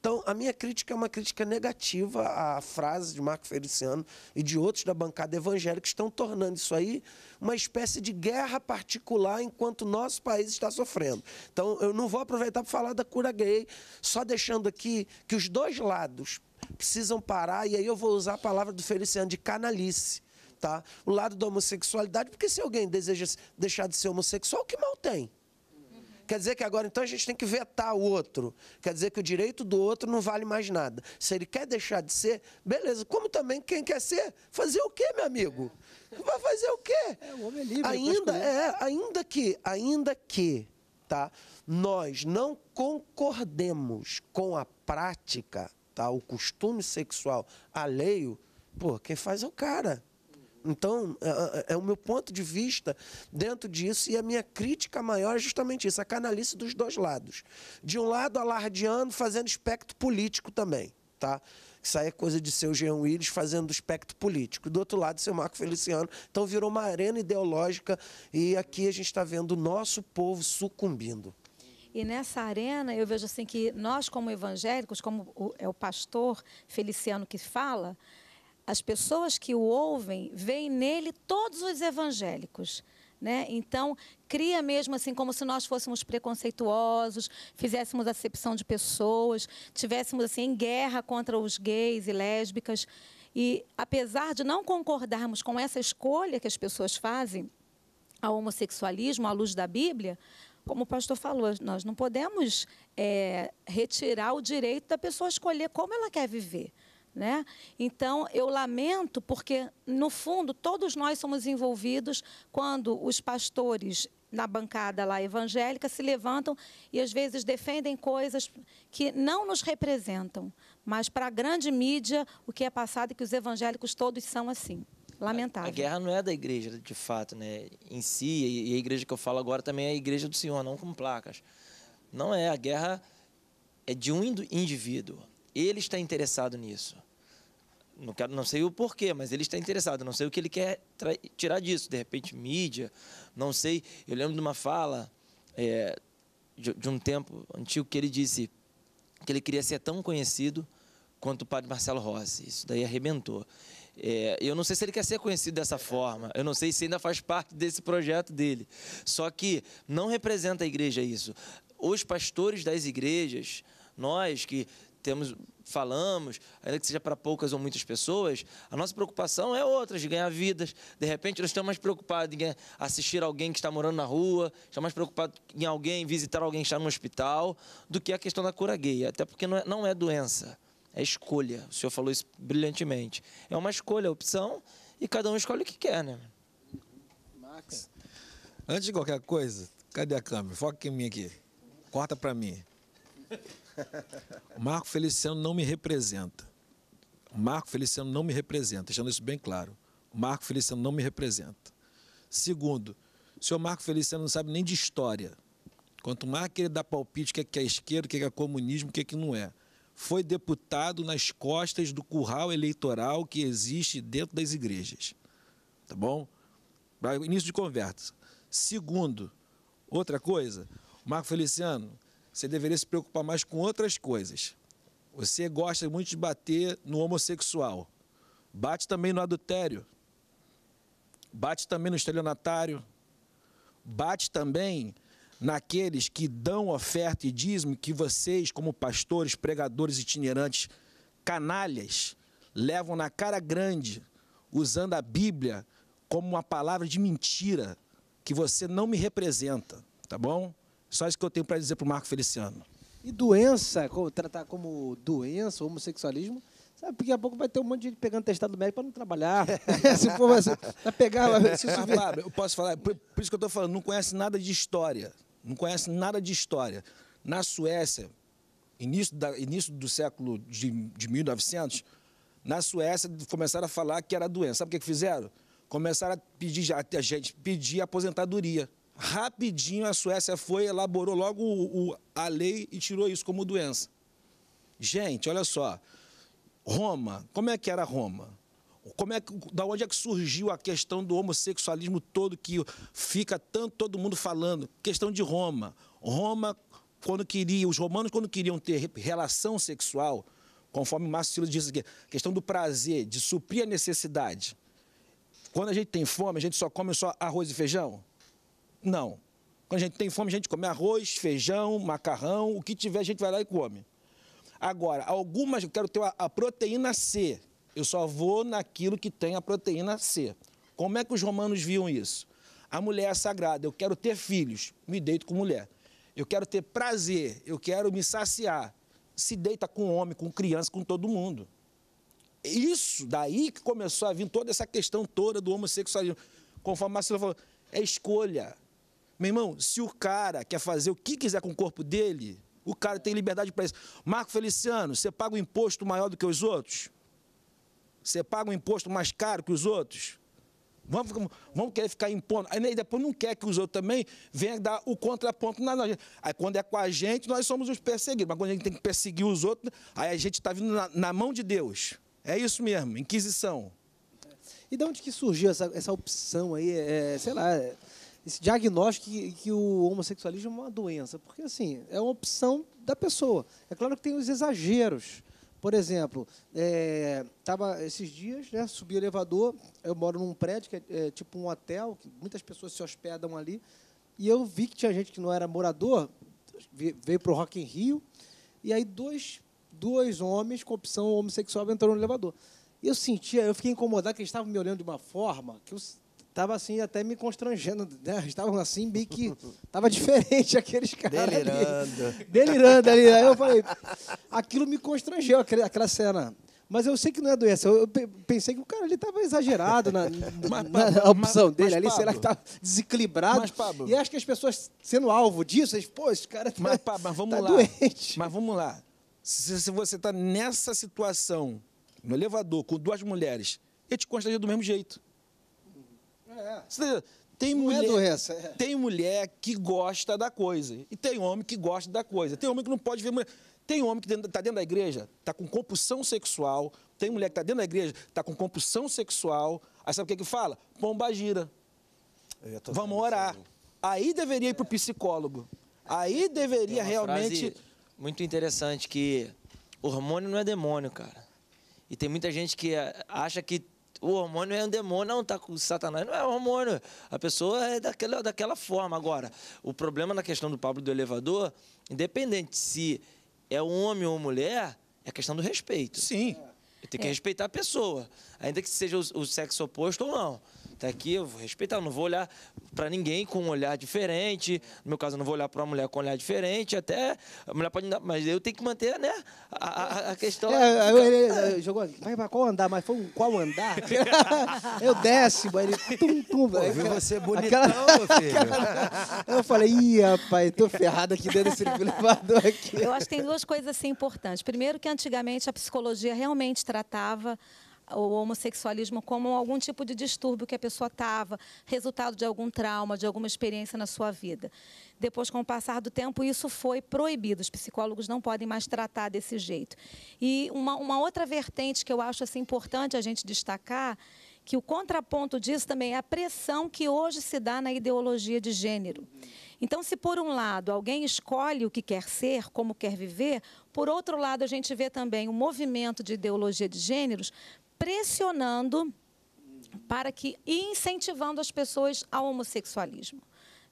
Então, a minha crítica é uma crítica negativa à frase de Marco Feliciano e de outros da bancada evangélica que estão tornando isso aí uma espécie de guerra particular enquanto nosso país está sofrendo. Então, eu não vou aproveitar para falar da cura gay, só deixando aqui que os dois lados precisam parar, e aí eu vou usar a palavra do Feliciano, de canalice aceitar o lado da homossexualidade, porque se alguém deseja deixar de ser homossexual, que mal tem? Quer dizer que agora então a gente tem que vetar o outro. Quer dizer que o direito do outro não vale mais nada. Se ele quer deixar de ser, beleza. Como também quem quer ser, fazer o quê, meu amigo? É. Vai fazer o quê? É, o homem é livre. Ainda é. é, ainda que, ainda que, tá? Nós não concordemos com a prática, tá? O costume sexual alheio, pô, quem faz é o cara. Então, é, é, é, o meu ponto de vista dentro disso e a minha crítica maior é justamente isso, a canalice dos dois lados. De um lado, alardeando, fazendo espectro político também, tá? Isso aí é coisa de seu Jean Willis fazendo espectro político. Do outro lado, seu Marco Feliciano. Então, virou uma arena ideológica e aqui a gente está vendo o nosso povo sucumbindo. E nessa arena, eu vejo assim que nós, como evangélicos, como o, é o pastor Feliciano que fala, as pessoas que o ouvem veem nele todos os evangélicos. Né? Então, cria mesmo assim, como se nós fôssemos preconceituosos, fizéssemos acepção de pessoas, tivéssemos assim, em guerra contra os gays e lésbicas. E apesar de não concordarmos com essa escolha que as pessoas fazem ao homossexualismo à luz da Bíblia, como o pastor falou, nós não podemos é, retirar o direito da pessoa escolher como ela quer viver. Né? Então, eu lamento porque, no fundo, todos nós somos envolvidos quando os pastores na bancada lá evangélica se levantam e às vezes defendem coisas que não nos representam, mas para a grande mídia o que é passado é que os evangélicos todos são assim. Lamentável. A, a guerra não é da igreja, de fato, né? Em si, e, e a igreja que eu falo agora também é a igreja do Senhor, não com placas. Não é, a guerra é de um indivíduo ele está interessado nisso. Não, quero, não sei o porquê, mas ele está interessado. Não sei o que ele quer tirar disso. De repente, mídia. Não sei. Eu lembro de uma fala é, de, de um tempo antigo que ele disse que ele queria ser tão conhecido quanto o padre Marcelo Rossi. Isso daí arrebentou. É, eu não sei se ele quer ser conhecido dessa forma, eu não sei se ainda faz parte desse projeto dele. Só que não representa a igreja isso. Os pastores das igrejas, nós que temos, falamos, ainda que seja para poucas ou muitas pessoas, a nossa preocupação é outra, de ganhar vidas. De repente, nós estamos mais preocupados em assistir alguém que está morando na rua, estamos mais preocupados em alguém, visitar alguém que está no hospital, do que a questão da cura gay. Até porque não é, não é doença, é escolha. O senhor falou isso brilhantemente. É uma escolha, é opção, e cada um escolhe o que quer, né? Max, antes de qualquer coisa, cadê a câmera? Foca em mim aqui. Corta para mim. Marco Feliciano não me representa. Marco Feliciano não me representa, deixando isso bem claro. Marco Feliciano não me representa. Segundo, o senhor Marco Feliciano não sabe nem de história. Quanto mais que ele dá palpite, o que é, que é esquerdo, o que é, que é comunismo, o que é que não é. Foi deputado nas costas do curral eleitoral que existe dentro das igrejas. Tá bom? Início de conversa. Segundo, outra coisa, Marco Feliciano você deveria se preocupar mais com outras coisas. Você gosta muito de bater no homossexual. Bate também no adultério. Bate também no estelionatário. Bate também naqueles que dão oferta e dízimo que vocês, como pastores, pregadores itinerantes, canalhas, levam na cara grande, usando a Bíblia como uma palavra de mentira, que você não me representa, tá bom? Só isso que eu tenho para dizer para o Marco Feliciano. E doença, tratar como doença, homossexualismo, Sabe, daqui a pouco vai ter um monte de gente pegando testado médico para não trabalhar. *laughs* *laughs* se for assim, vai pegar, se eu posso falar, por, por isso que eu estou falando, não conhece nada de história. Não conhece nada de história. Na Suécia, início, da, início do século de, de 1900, na Suécia começaram a falar que era doença. Sabe o que, que fizeram? Começaram a pedir a, a gente pedir aposentadoria rapidinho a Suécia foi, elaborou logo o, o, a lei e tirou isso como doença. Gente, olha só. Roma, como é que era Roma? Como é que, da onde é que surgiu a questão do homossexualismo todo que fica tanto todo mundo falando? Questão de Roma. Roma, quando queria, os romanos quando queriam ter relação sexual, conforme Marcelo diz aqui, questão do prazer, de suprir a necessidade. Quando a gente tem fome, a gente só come só arroz e feijão? Não. Quando a gente tem fome, a gente come arroz, feijão, macarrão, o que tiver, a gente vai lá e come. Agora, algumas, eu quero ter a, a proteína C. Eu só vou naquilo que tem a proteína C. Como é que os romanos viam isso? A mulher é sagrada, eu quero ter filhos, me deito com mulher. Eu quero ter prazer, eu quero me saciar. Se deita com homem, com criança, com todo mundo. Isso daí que começou a vir toda essa questão toda do homossexualismo. Conforme a Marcela falou, é escolha. Meu irmão, se o cara quer fazer o que quiser com o corpo dele, o cara tem liberdade para isso. Marco Feliciano, você paga um imposto maior do que os outros? Você paga um imposto mais caro que os outros? Vamos, vamos querer ficar impondo. Aí né, depois não quer que os outros também venham dar o contraponto na gente. Aí quando é com a gente, nós somos os perseguidos. Mas quando a gente tem que perseguir os outros, aí a gente está vindo na, na, mão de Deus. É isso mesmo, Inquisição. E de onde que surgiu essa, essa opção aí? É, sei lá, é, esse diagnóstico que, que, o homossexualismo é uma doença, porque assim é uma opção da pessoa. É claro que tem os exageros. Por exemplo, é, tava esses dias, né, subi o elevador, eu moro num prédio que é, é tipo um hotel, que muitas pessoas se hospedam ali, e eu vi que tinha gente que não era morador, veio para o Rock em Rio, e aí dois, dois homens com opção homossexual entraram no elevador. E eu sentia, eu fiquei incomodado que eles estavam me olhando de uma forma que eu Tava assim, até me constrangendo. Né? Estavam assim, bem que. Tava diferente *laughs* aqueles caras. Delirando. Ali. Delirando ali. Aí eu falei. Aquilo me constrangeu, aquela cena. Mas eu sei que não é doença. Eu pensei que o cara ele estava exagerado na, mas, na, na opção mas, dele mas, ali, Pablo, será que estava desequilibrado? Mas, Pablo, e acho que as pessoas sendo alvo disso, eles, pô, esse cara tá, mas, Pablo, mas vamos tá lá. doente. Mas vamos lá. Se, se você está nessa situação, no elevador, com duas mulheres, ele te constrange do mesmo jeito. É. Tem mulher, é é. tem mulher que gosta da coisa e tem homem que gosta da coisa. Tem homem que não pode ver mulher. Tem homem que está dentro da igreja, está com compulsão sexual. Tem mulher que está dentro da igreja, está com compulsão sexual. Aí sabe o que que fala? Pomba gira. Vamos orar. Assim. Aí deveria ir para o psicólogo. Aí é. deveria realmente. muito interessante que hormônio não é demônio, cara. E tem muita gente que acha que o hormônio é um demônio, não, tá com Satanás, não é hormônio. A pessoa é daquela, daquela forma. Agora, o problema na questão do Pablo do elevador, independente se é um homem ou mulher, é questão do respeito. Sim. Eu tenho que é. respeitar a pessoa, ainda que seja o, o sexo oposto ou não. Tá aqui, eu vou respeitar, eu não vou olhar para ninguém com um olhar diferente. No meu caso, eu não vou olhar para uma mulher com um olhar diferente. Até a mulher pode andar, mas eu tenho que manter, né? A, a, a questão. É, ele, ele jogou, vai para qual andar? Mas foi um qual andar? eu *laughs* é décimo, vai ele. Tum, tum, Pô, você bonitão, aquela, filho. eu falei, ih, rapaz, tô ferrado aqui dentro desse elevador aqui. Eu acho que tem duas coisas assim importantes. Primeiro, que antigamente a psicologia realmente tratava o homossexualismo como algum tipo de distúrbio que a pessoa estava, resultado de algum trauma, de alguma experiência na sua vida. Depois, com o passar do tempo, isso foi proibido. Os psicólogos não podem mais tratar desse jeito. E uma, uma outra vertente que eu acho assim, importante a gente destacar que o contraponto disso também é a pressão que hoje se dá na ideologia de gênero. Então, se por um lado alguém escolhe o que quer ser, como quer viver, por outro lado a gente vê também o um movimento de ideologia de gêneros pressionando para que incentivando as pessoas ao homossexualismo.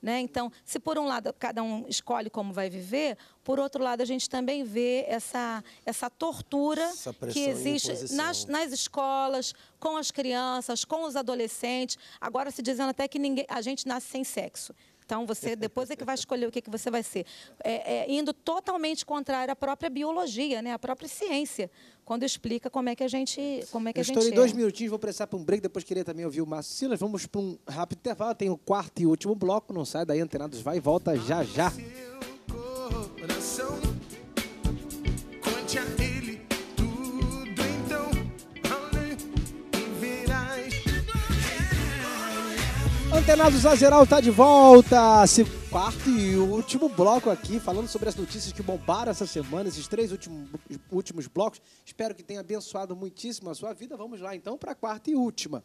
Né? Então, se por um lado cada um escolhe como vai viver, por outro lado a gente também vê essa, essa tortura essa que existe nas, nas escolas, com as crianças, com os adolescentes. Agora se dizendo até que ninguém, a gente nasce sem sexo. Então, você *laughs* depois é que vai escolher o que, que você vai ser. É, é, indo totalmente contrário à própria biologia, né? à própria ciência, quando explica como é que a gente. Como é que Eu a gente estou em dois é. minutinhos, vou precisar para um break, depois queria também ouvir o Márcio Silas. Vamos para um rápido intervalo, tem o quarto e último bloco, não sai daí, antenados, vai e volta já já. Seu coração Atenazos Azeral está de volta. Se quarto e último bloco aqui, falando sobre as notícias que bombaram essa semana, esses três últimos, últimos blocos. Espero que tenha abençoado muitíssimo a sua vida. Vamos lá, então, para a quarta e última.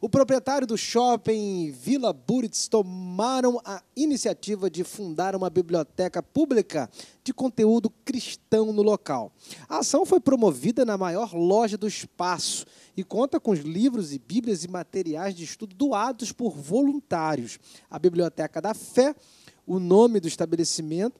O proprietário do shopping Vila Buritz tomaram a iniciativa de fundar uma biblioteca pública de conteúdo cristão no local. A ação foi promovida na maior loja do espaço e conta com os livros e bíblias e materiais de estudo doados por voluntários. A Biblioteca da Fé o nome do estabelecimento,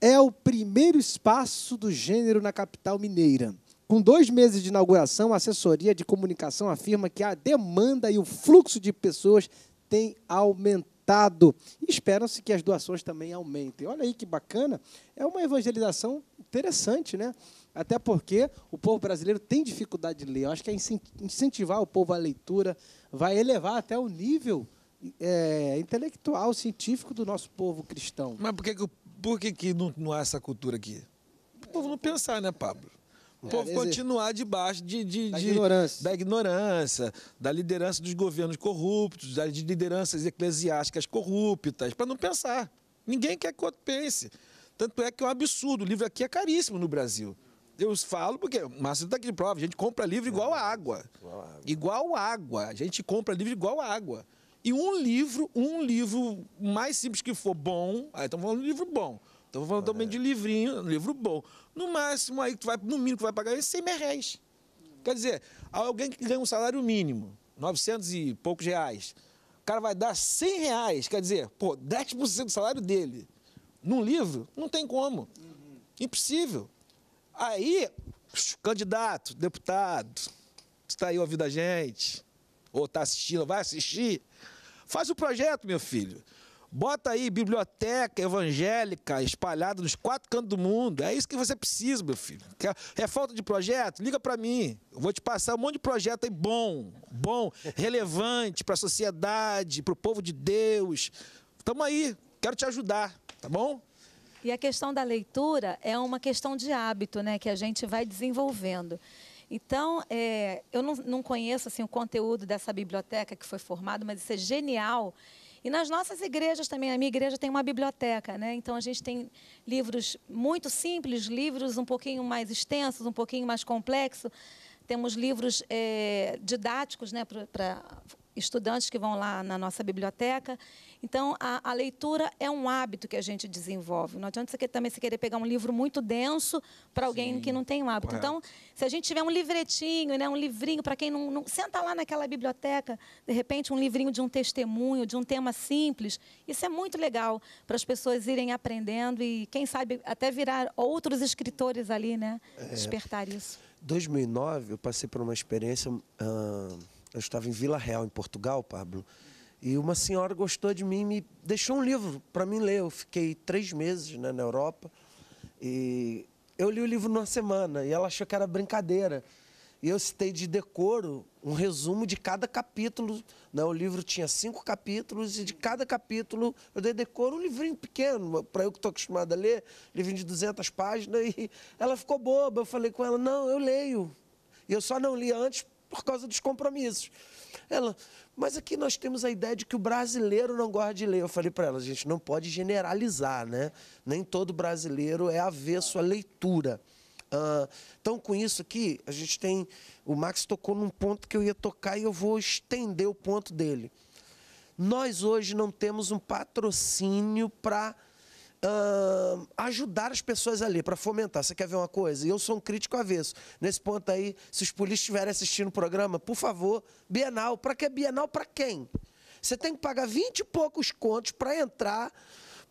é o primeiro espaço do gênero na capital mineira. Com dois meses de inauguração, a assessoria de comunicação afirma que a demanda e o fluxo de pessoas têm aumentado. esperam se que as doações também aumentem. Olha aí que bacana, é uma evangelização interessante, né? Até porque o povo brasileiro tem dificuldade de ler. Eu acho que é incentivar o povo à leitura vai elevar até o nível é, intelectual, científico do nosso povo cristão. Mas por que, por que, que não, não há essa cultura aqui? O povo não pensar, né, Pablo? O é, povo continuar debaixo de, de, da, de, ignorância. da ignorância, da liderança dos governos corruptos, das lideranças eclesiásticas corruptas, para não pensar. Ninguém quer que o outro pense. Tanto é que é um absurdo. O livro aqui é caríssimo no Brasil. Eu falo porque o Márcio está aqui de prova. A gente compra livro igual a água. Igual a água. Igual a água. A gente compra livro igual a água. E um livro, um livro mais simples que for bom, aí estamos falando de livro bom. Estamos falando é. também de livrinho, livro bom. No máximo, aí tu vai, no mínimo que vai pagar é 100 mil reais. Quer dizer, alguém que ganha um salário mínimo, 900 e poucos reais, o cara vai dar 100 reais, quer dizer, pô, 10% do salário dele. Num livro, não tem como. Uhum. Impossível. Aí, candidato, deputado, está aí ouvindo a gente ou está assistindo, vai assistir, faz o projeto, meu filho. Bota aí biblioteca evangélica espalhada nos quatro cantos do mundo. É isso que você precisa, meu filho. é falta de projeto? Liga para mim. Eu vou te passar um monte de projeto aí bom, bom, relevante para a sociedade, para o povo de Deus. Estamos aí. Quero te ajudar, tá bom? E a questão da leitura é uma questão de hábito, né, que a gente vai desenvolvendo. Então, é, eu não, não conheço assim, o conteúdo dessa biblioteca que foi formado, mas isso é genial. E nas nossas igrejas também, a minha igreja tem uma biblioteca, né? Então a gente tem livros muito simples, livros um pouquinho mais extensos, um pouquinho mais complexos. Temos livros é, didáticos né, para estudantes que vão lá na nossa biblioteca. Então, a, a, leitura é um hábito que a gente desenvolve. Não adianta você também você querer pegar um livro muito denso para alguém Sim, que não tem um hábito. Correto. Então, se a gente tiver um livretinho, né, um livrinho para quem não, não, Senta lá naquela biblioteca, de repente, um livrinho de um testemunho, de um tema simples. Isso é muito legal para as pessoas irem aprendendo e, quem sabe, até virar outros escritores ali, né? É, Despertar isso. 2009, eu passei por uma experiência. Eu estava em Vila Real, em Portugal, Pablo. E uma senhora gostou de mim e me deixou um livro para mim ler. Eu fiquei três meses né, na Europa e eu li o livro numa semana e ela achou que era brincadeira. E eu citei de decoro um resumo de cada capítulo. Né? O livro tinha cinco capítulos e de cada capítulo eu dei decoro um livrinho pequeno, para eu que estou acostumado a ler, livrinho de 200 páginas. E ela ficou boba. Eu falei com ela: não, eu leio. E eu só não li antes por causa dos compromissos. Ela, mas aqui nós temos a ideia de que o brasileiro não gosta de ler. Eu falei para ela, a gente não pode generalizar, né? Nem todo brasileiro é avesso à leitura. Uh, então, com isso aqui, a gente tem. O Max tocou num ponto que eu ia tocar e eu vou estender o ponto dele. Nós hoje não temos um patrocínio para uh, ajudar as pessoas ali, para fomentar. Você quer ver uma coisa? Eu sou um crítico avesso. Nesse ponto aí, se os polícias estiverem assistindo o programa, por favor, Bienal. Para que Bienal? Para quem? Você tem que pagar 20 e poucos contos para entrar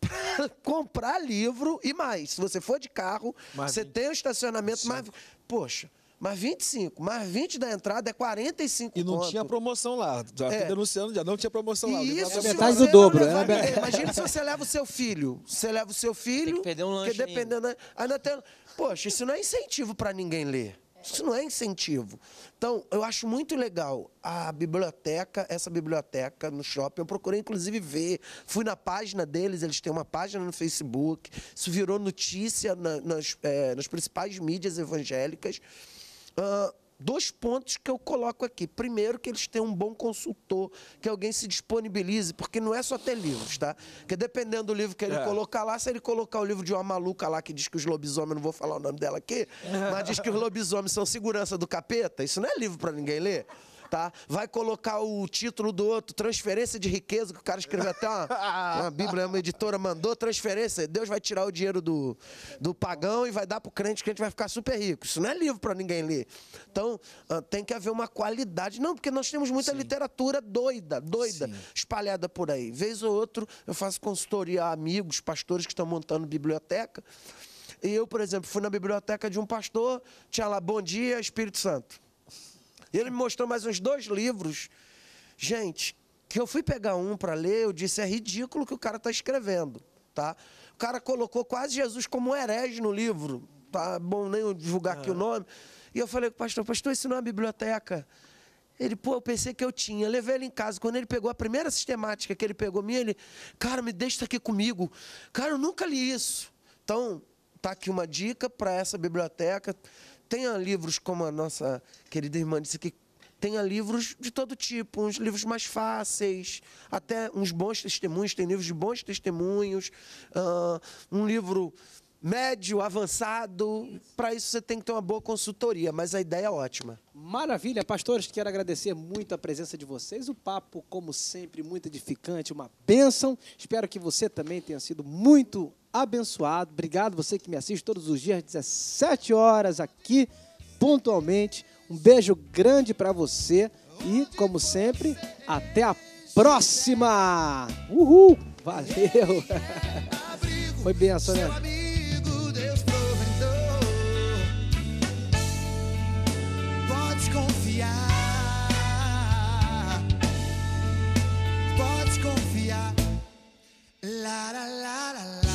*laughs* para comprar livro e mais. Se você for de carro, mais você 20. tem o um estacionamento, mais. Poxa, mas 25, mais 20 da entrada é 45 E não tinha promoção lá. Já é. denunciando, já não tinha promoção e lá. Isso, é metade do dobro. Levar, é. Né, Imagina se você leva o seu filho. Você leva o seu filho. Tem que perder um lanche. Dependendo, ainda. Né? Ainda tem, poxa, isso não é incentivo para ninguém ler. Isso não é incentivo. Então, eu acho muito legal a biblioteca, essa biblioteca no shopping. Eu procurei, inclusive, ver. Fui na página deles, eles têm uma página no Facebook. Isso virou notícia na, nas, é, nas principais mídias evangélicas dois pontos que eu coloco aqui. Primeiro, que eles tenham um bom consultor, que alguém se disponibilize, porque não é só ter livros, tá? Porque dependendo do livro que ele é. colocar lá, se ele colocar o livro de uma maluca lá que diz que os lobisomens, não vou falar o nome dela aqui, mas diz que os lobisomens são segurança do capeta, isso não é livro para ninguém ler tá? Vai colocar o título do outro, transferência de riqueza, que o cara escreveu até uma, uma bíblia, uma editora mandou transferência, Deus vai tirar o dinheiro do, do pagão e vai dar pro crente, o crente vai ficar super rico. Isso não é livro para ninguém ler. Então, ah, tem que haver uma qualidade. Não, porque nós temos muita Sim. literatura doida, doida, Sim. espalhada por aí. Vez ou outro, eu faço consultoria a amigos, pastores que estão montando biblioteca. E eu, por exemplo, fui na biblioteca de um pastor, tinha lá Bom Dia, Espírito Santo. E ele me mostrou mais uns dois livros. Gente, que eu fui pegar um para ler, eu disse, é ridículo o que o cara está escrevendo, tá? O cara colocou quase Jesus como um herege no livro, tá bom nem divulgar aqui o ah. nome. E eu falei com o pastor, pastor, isso não é biblioteca. Ele, pô, eu pensei que eu tinha. Levei ele em casa. Quando ele pegou a primeira sistemática que ele pegou minha, ele, cara, me deixa aqui comigo. Cara, eu nunca li isso. Então, tá aqui uma dica para essa biblioteca tenha livros como a nossa querida irmã disse que tenha livros de todo tipo, uns livros mais fáceis, até uns bons testemunhos, tem livros de bons testemunhos, uh, um livro médio, avançado. Para isso você tem que ter uma boa consultoria, mas a ideia é ótima. Maravilha, pastores, quero agradecer muito a presença de vocês. O papo, como sempre, muito edificante, uma bênção. Espero que você também tenha sido muito abençoado. Obrigado você que me assiste todos os dias às 17 horas aqui pontualmente. Um beijo grande para você e, como sempre, até a próxima. Uhul! Valeu! *laughs* Foi benção, né? la la la la